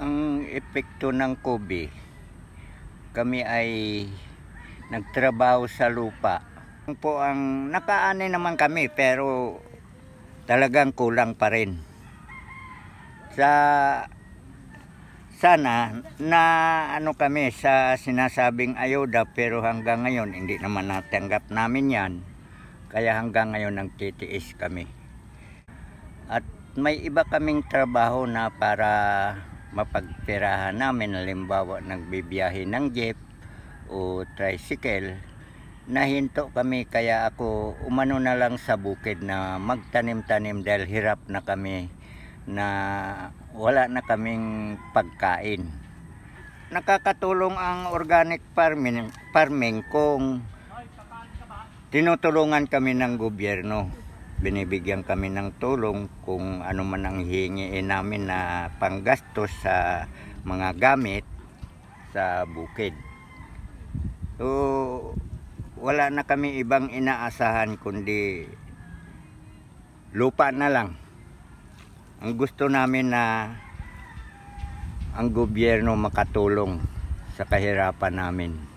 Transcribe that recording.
Ang epekto ng kobe, kami ay nagtrabaho sa lupa. Po ang nakaanay naman kami pero talagang kulang pa rin. Sa sana na ano kami sa sinasabing ayuda pero hanggang ngayon hindi naman natanggap namin 'yan. Kaya hanggang ngayon nagtitiis kami. At may iba kaming trabaho na para mapagpirahan namin halimbawa nagbibiyahe ng jeep o tricycle nahinto kami kaya ako umano na lang sa bukid na magtanim-tanim dahil hirap na kami na wala na kaming pagkain nakakatulong ang organic farming, farming kung tinutulungan kami ng gobyerno binibigyan kami ng tulong kung ano man ang hihingiin namin na panggastos sa mga gamit sa bukid. So, wala na kami ibang inaasahan kundi lupa na lang. Ang gusto namin na ang gobyerno makatulong sa kahirapan namin.